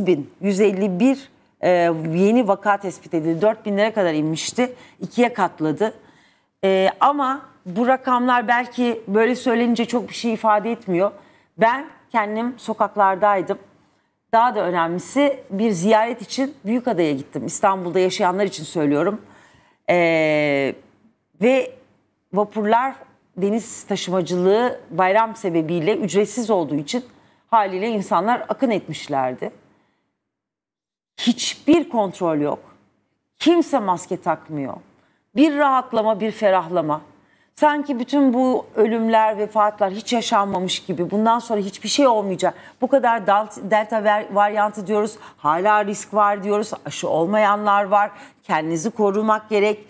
8151 e, yeni vaka tespit edildi. 4000'lere kadar inmişti. ikiye katladı. E, ama bu rakamlar belki böyle söylenince çok bir şey ifade etmiyor. Ben kendim sokaklardaydım. Daha da önemlisi bir ziyaret için Büyükada'ya gittim. İstanbul'da yaşayanlar için söylüyorum. Ee, ve vapurlar deniz taşımacılığı bayram sebebiyle ücretsiz olduğu için haliyle insanlar akın etmişlerdi hiçbir kontrol yok. Kimse maske takmıyor. Bir rahatlama, bir ferahlama. Sanki bütün bu ölümler, vefatlar hiç yaşanmamış gibi. Bundan sonra hiçbir şey olmayacak. Bu kadar delta varyantı diyoruz. Hala risk var diyoruz. Aşı olmayanlar var. Kendinizi korumak gerek.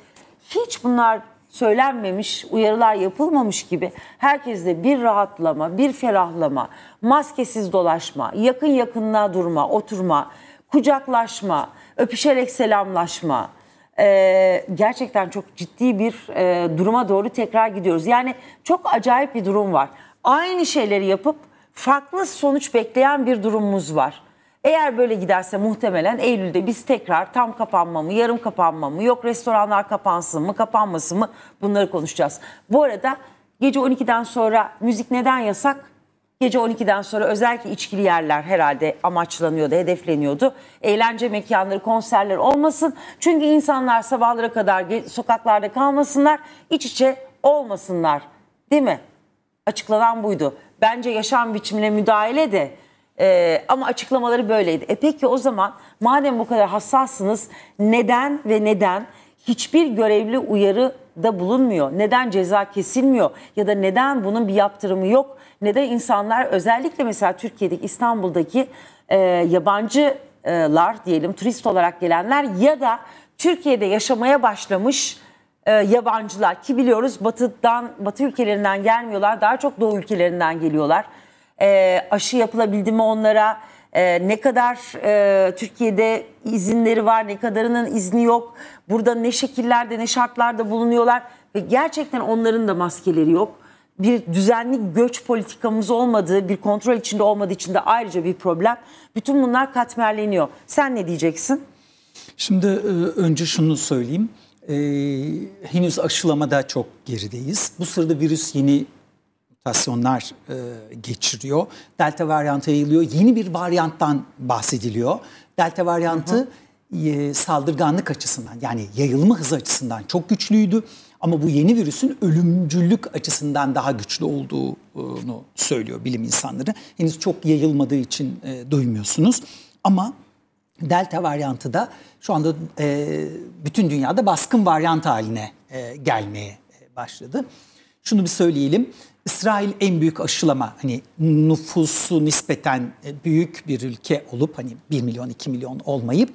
Hiç bunlar söylenmemiş, uyarılar yapılmamış gibi herkeste bir rahatlama, bir ferahlama, maskesiz dolaşma, yakın yakınlığa durma, oturma, kucaklaşma, öpüşerek selamlaşma e, gerçekten çok ciddi bir e, duruma doğru tekrar gidiyoruz. Yani çok acayip bir durum var. Aynı şeyleri yapıp farklı sonuç bekleyen bir durumumuz var. Eğer böyle giderse muhtemelen Eylül'de biz tekrar tam kapanma mı, yarım kapanma mı, yok restoranlar kapansın mı, kapanmasın mı bunları konuşacağız. Bu arada gece 12'den sonra müzik neden yasak? Gece 12'den sonra özellikle içkili yerler herhalde amaçlanıyordu, hedefleniyordu. Eğlence mekanları, konserler olmasın. Çünkü insanlar sabahlara kadar sokaklarda kalmasınlar, iç içe olmasınlar. Değil mi? Açıklanan buydu. Bence yaşam biçimine müdahale de ee, ama açıklamaları böyleydi. E peki o zaman madem bu kadar hassassınız neden ve neden hiçbir görevli uyarı da bulunmuyor? Neden ceza kesilmiyor? Ya da neden bunun bir yaptırımı yok? ne de insanlar özellikle mesela Türkiye'deki İstanbul'daki e, yabancılar diyelim turist olarak gelenler ya da Türkiye'de yaşamaya başlamış e, yabancılar ki biliyoruz batıdan batı ülkelerinden gelmiyorlar daha çok doğu ülkelerinden geliyorlar. E, aşı yapılabildi mi onlara? e, ne kadar e, Türkiye'de izinleri var ne kadarının izni yok burada ne şekillerde ne şartlarda bulunuyorlar ve gerçekten onların da maskeleri yok bir düzenli göç politikamız olmadığı, bir kontrol içinde olmadığı için de ayrıca bir problem. Bütün bunlar katmerleniyor. Sen ne diyeceksin? Şimdi e, önce şunu söyleyeyim. Ee, henüz aşılamada çok gerideyiz. Bu sırada virüs yeni mutasyonlar e, geçiriyor. Delta varyantı yayılıyor. Yeni bir varyanttan bahsediliyor. Delta varyantı hı hı. E, saldırganlık açısından yani yayılma hızı açısından çok güçlüydü. Ama bu yeni virüsün ölümcüllük açısından daha güçlü olduğunu söylüyor bilim insanları. Henüz çok yayılmadığı için e, duymuyorsunuz. Ama delta varyantı da şu anda e, bütün dünyada baskın varyant haline e, gelmeye başladı. Şunu bir söyleyelim. İsrail en büyük aşılama hani nüfusu nispeten e, büyük bir ülke olup hani 1 milyon 2 milyon olmayıp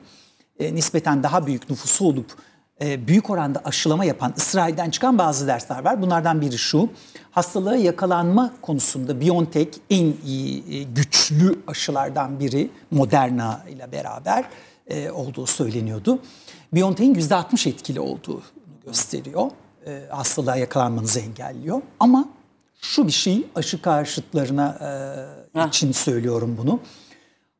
e, nispeten daha büyük nüfusu olup ee, büyük oranda aşılama yapan İsrail'den çıkan bazı dersler var. Bunlardan biri şu. Hastalığa yakalanma konusunda BioNTech en iyi e, güçlü aşılardan biri Moderna ile beraber e, olduğu söyleniyordu. BioNTech'in %60 etkili olduğunu gösteriyor. E, hastalığa yakalanmanızı engelliyor. Ama şu bir şey aşı karşıtlarına e, için söylüyorum bunu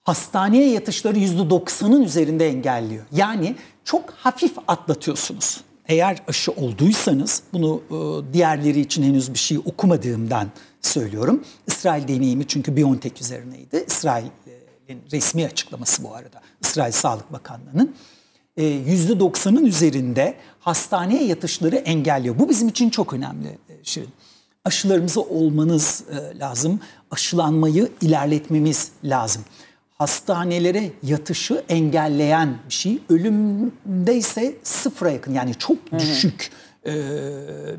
hastaneye yatışları %90'ın üzerinde engelliyor. Yani çok hafif atlatıyorsunuz. Eğer aşı olduysanız bunu e, diğerleri için henüz bir şey okumadığımdan söylüyorum. İsrail deneyimi çünkü Biontech üzerineydi. İsrail'in resmi açıklaması bu arada. İsrail Sağlık Bakanlığı'nın. %90'ın e, üzerinde hastaneye yatışları engelliyor. Bu bizim için çok önemli e, Şirin. Aşılarımızı olmanız lazım. Aşılanmayı ilerletmemiz lazım hastanelere yatışı engelleyen bir şey. Ölümde ise sıfıra yakın yani çok düşük e,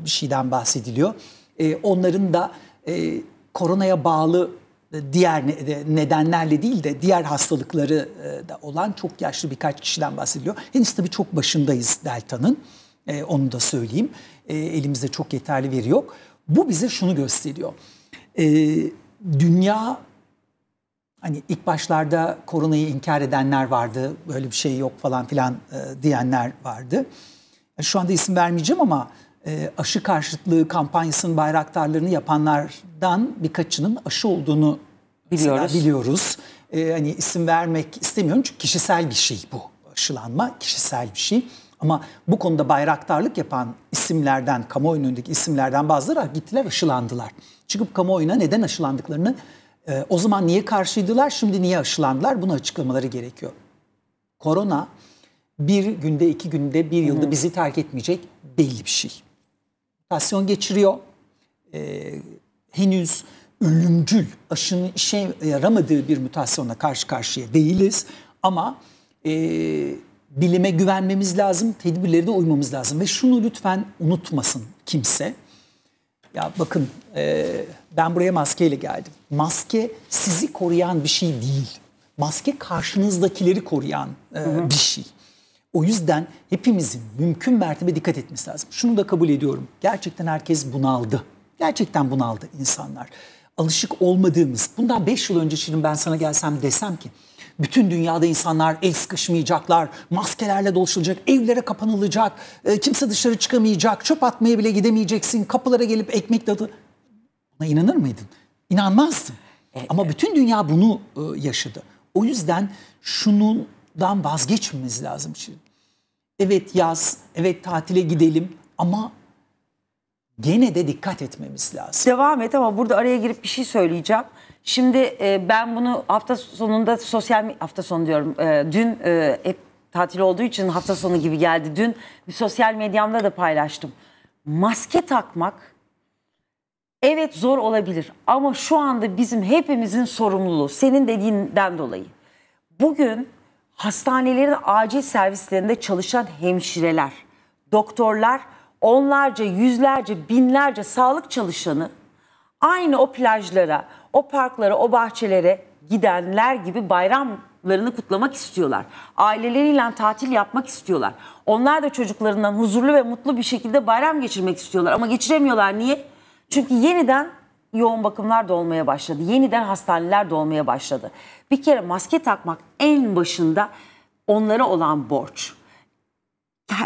bir şeyden bahsediliyor. E, onların da e, koronaya bağlı e, diğer e, nedenlerle değil de diğer hastalıkları e, da olan çok yaşlı birkaç kişiden bahsediliyor. Henüz tabii çok başındayız Delta'nın. E, onu da söyleyeyim. E, elimizde çok yeterli veri yok. Bu bize şunu gösteriyor. E, dünya Hani ilk başlarda koronayı inkar edenler vardı, böyle bir şey yok falan filan e, diyenler vardı. E, şu anda isim vermeyeceğim ama e, aşı karşıtlığı kampanyasının bayraktarlarını yapanlardan birkaçının aşı olduğunu biliyoruz. biliyoruz. E, hani isim vermek istemiyorum çünkü kişisel bir şey bu. Aşılanma kişisel bir şey. Ama bu konuda bayraktarlık yapan isimlerden, kamuoyunun önündeki isimlerden bazıları gittiler aşılandılar. Çıkıp kamuoyuna neden aşılandıklarını ee, o zaman niye karşıydılar, şimdi niye aşılandılar? Bunu açıklamaları gerekiyor. Korona bir günde, iki günde, bir yılda bizi terk etmeyecek belli bir şey. Mutasyon geçiriyor. E, henüz ölümcül, aşının işe yaramadığı bir mutasyonla karşı karşıya değiliz. Ama e, bilime güvenmemiz lazım, tedbirlere de uymamız lazım. Ve şunu lütfen unutmasın kimse. Ya bakın e, ben buraya maskeyle geldim. Maske sizi koruyan bir şey değil. Maske karşınızdakileri koruyan e, bir şey. O yüzden hepimizin mümkün mertebe dikkat etmesi lazım. Şunu da kabul ediyorum. Gerçekten herkes bunaldı. Gerçekten bunaldı insanlar. Alışık olmadığımız, bundan 5 yıl önce şimdi ben sana gelsem desem ki bütün dünyada insanlar el sıkışmayacaklar, maskelerle dolaşılacak, evlere kapanılacak, e, kimse dışarı çıkamayacak, çöp atmaya bile gidemeyeceksin, kapılara gelip ekmek dadı. Buna inanır mıydın? İnanmazdın. Evet. Ama e- bütün dünya bunu e, yaşadı. O yüzden şunundan vazgeçmemiz lazım şimdi. Evet yaz, evet tatile gidelim ama gene de dikkat etmemiz lazım. Devam et ama burada araya girip bir şey söyleyeceğim. Şimdi e, ben bunu hafta sonunda sosyal hafta sonu diyorum. E, dün e, hep tatil olduğu için hafta sonu gibi geldi. Dün bir sosyal medyamda da paylaştım. Maske takmak evet zor olabilir ama şu anda bizim hepimizin sorumluluğu senin dediğinden dolayı. Bugün hastanelerin acil servislerinde çalışan hemşireler, doktorlar onlarca, yüzlerce, binlerce sağlık çalışanı aynı o plajlara, o parklara, o bahçelere gidenler gibi bayramlarını kutlamak istiyorlar. Aileleriyle tatil yapmak istiyorlar. Onlar da çocuklarından huzurlu ve mutlu bir şekilde bayram geçirmek istiyorlar ama geçiremiyorlar. Niye? Çünkü yeniden yoğun bakımlar da olmaya başladı. Yeniden hastaneler de olmaya başladı. Bir kere maske takmak en başında onlara olan borç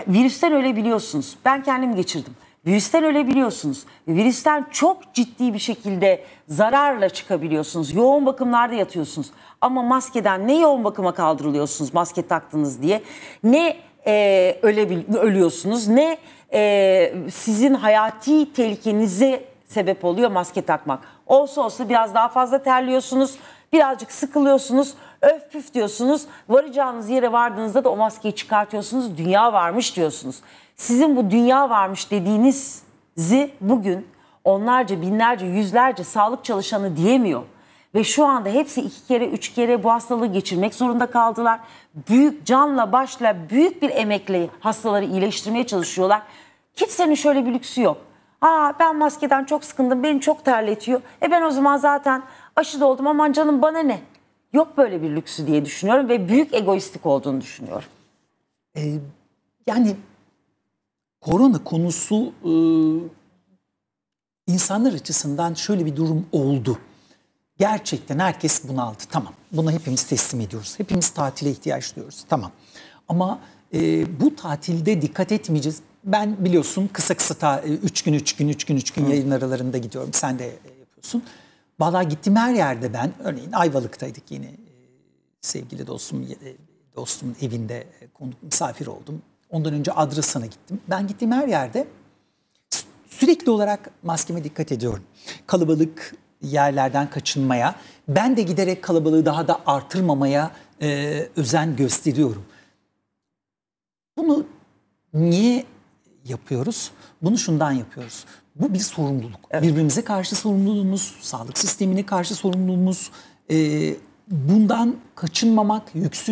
virüsten ölebiliyorsunuz. Ben kendim geçirdim. Virüsten ölebiliyorsunuz. Virüsten çok ciddi bir şekilde zararla çıkabiliyorsunuz. Yoğun bakımlarda yatıyorsunuz. Ama maskeden ne yoğun bakıma kaldırılıyorsunuz maske taktınız diye. Ne e, ölebil, ölüyorsunuz ne e, sizin hayati tehlikenize sebep oluyor maske takmak. Olsa olsa biraz daha fazla terliyorsunuz. Birazcık sıkılıyorsunuz. Öf püf diyorsunuz. Varacağınız yere vardığınızda da o maskeyi çıkartıyorsunuz. Dünya varmış diyorsunuz. Sizin bu dünya varmış dediğinizi bugün onlarca, binlerce, yüzlerce sağlık çalışanı diyemiyor. Ve şu anda hepsi iki kere, üç kere bu hastalığı geçirmek zorunda kaldılar. Büyük canla başla büyük bir emekle hastaları iyileştirmeye çalışıyorlar. Kimsenin şöyle bir lüksü yok. Aa ben maskeden çok sıkıldım, beni çok terletiyor. E ben o zaman zaten aşı da oldum aman canım bana ne? yok böyle bir lüksü diye düşünüyorum ve büyük egoistik olduğunu düşünüyorum. Ee, yani korona konusu e, insanlar açısından şöyle bir durum oldu. Gerçekten herkes bunaldı. Tamam buna hepimiz teslim ediyoruz. Hepimiz tatile ihtiyaç duyuyoruz. Tamam ama e, bu tatilde dikkat etmeyeceğiz. Ben biliyorsun kısa kısa ta, 3 e, gün 3 gün 3 gün 3 gün Hı. yayın aralarında gidiyorum. Sen de e, yapıyorsun. Vallahi gittim her yerde ben. Örneğin Ayvalık'taydık yine e, sevgili dostum e, dostumun evinde e, konuk misafir oldum. Ondan önce Adrasan'a gittim. Ben gittiğim her yerde sürekli olarak maskeme dikkat ediyorum. Kalabalık yerlerden kaçınmaya, ben de giderek kalabalığı daha da artırmamaya e, özen gösteriyorum. Bunu niye yapıyoruz? Bunu şundan yapıyoruz. Bu bir sorumluluk. Evet. Birbirimize karşı sorumluluğumuz, sağlık sistemine karşı sorumluluğumuz. E, bundan kaçınmamak, yüksün